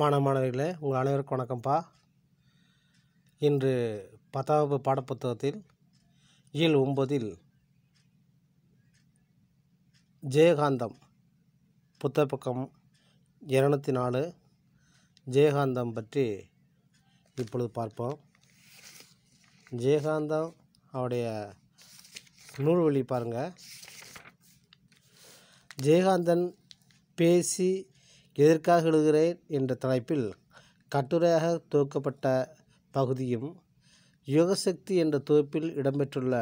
மாணவ மாணவிகளே உங்கள் அனைவருக்கும் வணக்கம்ப்பா இன்று பத்தாவது பாடப்புத்தகத்தில் இயல் ஒன்பதில் ஜெயகாந்தம் புத்தக பக்கம் இரநூத்தி நாலு ஜெயகாந்தம் பற்றி இப்பொழுது பார்ப்போம் ஜெயகாந்தம் அவருடைய நூல்வழி பாருங்கள் ஜெயகாந்தன் பேசி எதற்காக எழுதுகிறேன் என்ற தலைப்பில் கட்டுரையாக தொகுக்கப்பட்ட பகுதியும் யோகசக்தி என்ற தொகுப்பில் இடம்பெற்றுள்ள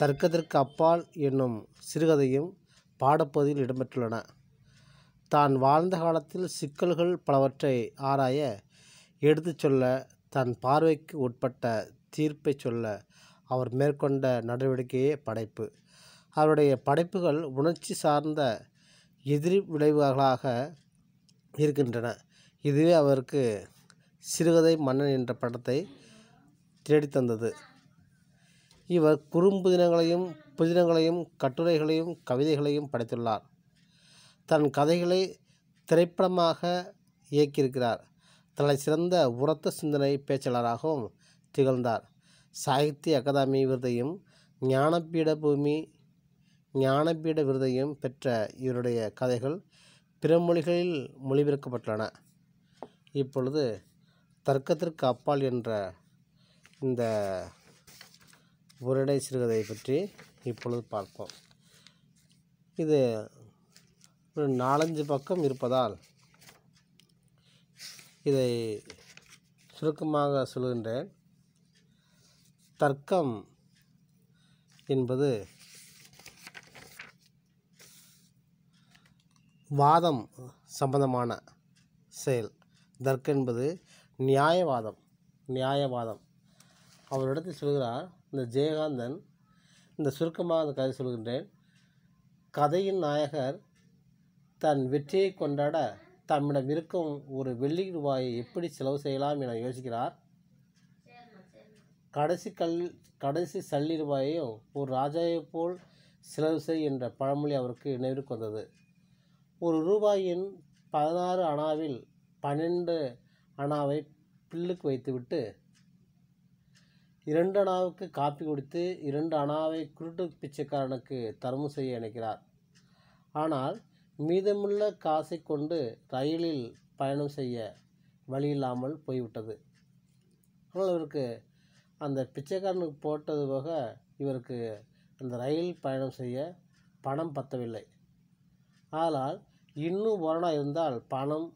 தர்க்கத்திற்கு அப்பால் என்னும் சிறுகதையும் பாடப்பகுதியில் இடம்பெற்றுள்ளன தான் வாழ்ந்த காலத்தில் சிக்கல்கள் பலவற்றை ஆராய எடுத்துச் சொல்ல தன் பார்வைக்கு உட்பட்ட தீர்ப்பை சொல்ல அவர் மேற்கொண்ட நடவடிக்கையே படைப்பு அவருடைய படைப்புகள் உணர்ச்சி சார்ந்த எதிர் விளைவுகளாக இருக்கின்றன இதுவே அவருக்கு சிறுகதை மன்னன் என்ற படத்தை தேடித்தந்தது இவர் குறும்புதினங்களையும் புதினங்களையும் கட்டுரைகளையும் கவிதைகளையும் படைத்துள்ளார் தன் கதைகளை திரைப்படமாக இயக்கியிருக்கிறார் தலை சிறந்த உரத்த சிந்தனை பேச்சாளராகவும் திகழ்ந்தார் சாகித்ய அகாதமி விருதையும் ஞானபீட பூமி ஞானபீட விருதையும் பெற்ற இவருடைய கதைகள் பிற மொழிகளில் மொழிபெயர்க்கப்பட்டுள்ளன இப்பொழுது தர்க்கத்திற்கு அப்பால் என்ற இந்த உரடை சிறுகதையை பற்றி இப்பொழுது பார்ப்போம் இது ஒரு நாலஞ்சு பக்கம் இருப்பதால் இதை சுருக்கமாக சொல்கின்றேன் தர்க்கம் என்பது வாதம் சம்பந்தமான செயல் தர்க் என்பது நியாயவாதம் நியாயவாதம் அவரிடத்தில் சொல்கிறார் இந்த ஜெயகாந்தன் இந்த சுருக்கமாக அந்த கதை சொல்கின்றேன் கதையின் நாயகர் தன் வெற்றியை கொண்டாட தம்மிடம் இருக்கும் ஒரு வெள்ளி ரூபாயை எப்படி செலவு செய்யலாம் என யோசிக்கிறார் கடைசி கல் கடைசி சல்லி ரூபாயையும் ஒரு ராஜாவை போல் செலவு செய் என்ற பழமொழி அவருக்கு நினைவிற்கு வந்தது ஒரு ரூபாயின் பதினாறு அணாவில் பன்னெண்டு அணாவை பில்லுக்கு வைத்துவிட்டு இரண்டு அணாவுக்கு காப்பி கொடுத்து இரண்டு அணாவை குருட்டு பிச்சைக்காரனுக்கு தர்மம் செய்ய நினைக்கிறார் ஆனால் மீதமுள்ள காசை கொண்டு ரயிலில் பயணம் செய்ய வழி இல்லாமல் போய்விட்டது ஆனால் இவருக்கு அந்த பிச்சைக்காரனுக்கு போட்டது போக இவருக்கு அந்த ரயில் பயணம் செய்ய பணம் பத்தவில்லை ஆனால் இன்னும் புறனாக இருந்தால் பணம்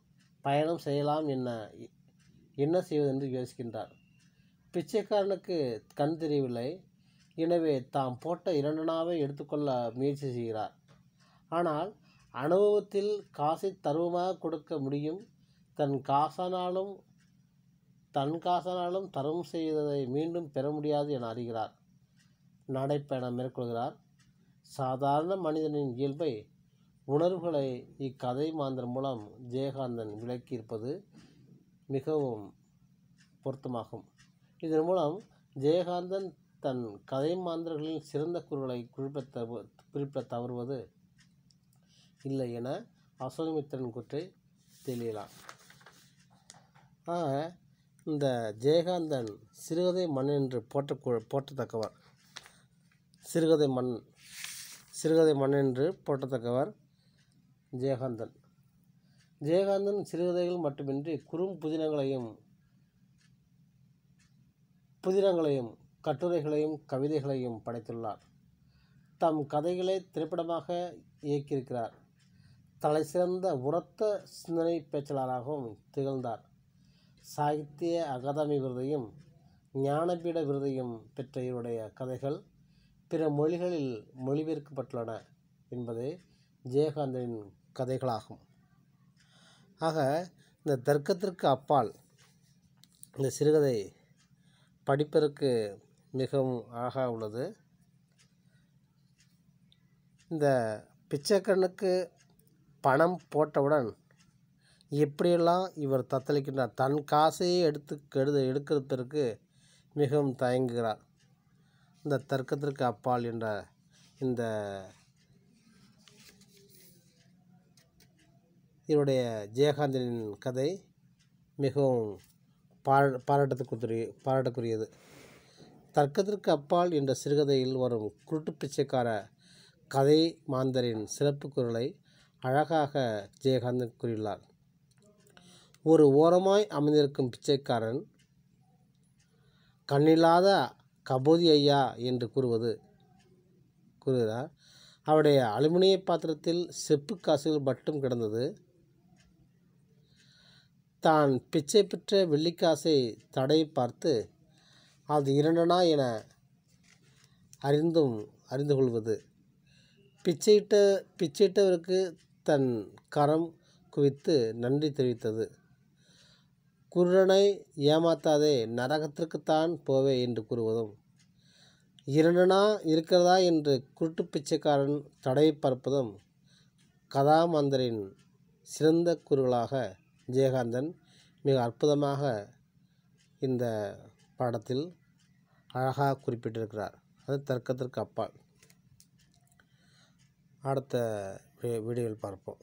பயணம் செய்யலாம் என்ன என்ன செய்வதென்று யோசிக்கின்றார் பிச்சைக்காரனுக்கு கண் தெரியவில்லை எனவே தாம் போட்ட இரண்டனாவை எடுத்துக்கொள்ள முயற்சி செய்கிறார் ஆனால் அனுபவத்தில் காசை தருவமாக கொடுக்க முடியும் தன் காசானாலும் தன் காசானாலும் தரம் செய்ததை மீண்டும் பெற முடியாது என அறிகிறார் நடைப்பயணம் மேற்கொள்கிறார் சாதாரண மனிதனின் இயல்பை உணர்வுகளை இக்கதை மாந்தர் மூலம் ஜெயகாந்தன் விளக்கியிருப்பது மிகவும் பொருத்தமாகும் இதன் மூலம் ஜெயகாந்தன் தன் கதை மாந்தர்களின் சிறந்த குரலை குறிப்பிட தவ குறிப்பிட தவறுவது இல்லை என அசோகமித்திரன் குற்றை தெளியலாம் ஆக இந்த ஜெயகாந்தன் சிறுகதை மண் என்று போற்ற போற்றத்தக்கவர் சிறுகதை மண் சிறுகதை மண் என்று போற்றத்தக்கவர் ஜெயகாந்தன் ஜெயகாந்தன் சிறுகதைகள் மட்டுமின்றி குறும் புதினங்களையும் புதினங்களையும் கட்டுரைகளையும் கவிதைகளையும் படைத்துள்ளார் தம் கதைகளை திரைப்படமாக இயக்கியிருக்கிறார் தலைசிறந்த உரத்த சிந்தனை பேச்சாளராகவும் திகழ்ந்தார் சாகித்ய அகாதமி விருதையும் ஞானபீட விருதையும் பெற்ற இவருடைய கதைகள் பிற மொழிகளில் மொழிபெயர்க்கப்பட்டுள்ளன என்பதை ஜெயகாந்தனின் கதைகளாகும் ஆக இந்த தர்க்கத்திற்கு அப்பால் இந்த சிறுகதை படிப்பதற்கு மிகவும் அழகாக உள்ளது இந்த பிச்சைக்கண்ணுக்கு பணம் போட்டவுடன் எப்படியெல்லாம் இவர் தத்தளிக்கின்றார் தன் காசையே எடுத்து கெடுத எடுக்கிறதற்கு மிகவும் தயங்குகிறார் இந்த தர்க்கத்திற்கு அப்பால் என்ற இந்த இவருடைய ஜெயகாந்தனின் கதை மிகவும் பாரா பாராட்டத்துக்குரிய பாராட்டக்குரியது தர்க்கத்திற்கு அப்பால் என்ற சிறுகதையில் வரும் குருட்டு பிச்சைக்கார கதை மாந்தரின் சிறப்பு குரலை அழகாக ஜெயகாந்தன் கூறியுள்ளார் ஒரு ஓரமாய் அமைந்திருக்கும் பிச்சைக்காரன் கண்ணில்லாத கபோதி ஐயா என்று கூறுவது கூறுகிறார் அவருடைய அலுமினிய பாத்திரத்தில் செப்பு காசுகள் மட்டும் கிடந்தது தான் பிச்சை பெற்ற வெள்ளிக்காசை தடை பார்த்து அது இரண்டனா என அறிந்தும் அறிந்து கொள்வது பிச்சையிட்ட பிச்சையிட்டவருக்கு தன் கரம் குவித்து நன்றி தெரிவித்தது குருடனை ஏமாத்தாதே நரகத்திற்குத்தான் போவே என்று கூறுவதும் இரண்டனா இருக்கிறதா என்று குருட்டு பிச்சைக்காரன் தடை பார்ப்பதும் கதாமந்தரின் சிறந்த குருகளாக விஜயகாந்தன் மிக அற்புதமாக இந்த பாடத்தில் அழகாக குறிப்பிட்டிருக்கிறார் அது தர்க்கத்திற்கு அப்பால் அடுத்த வீடியோவில் பார்ப்போம்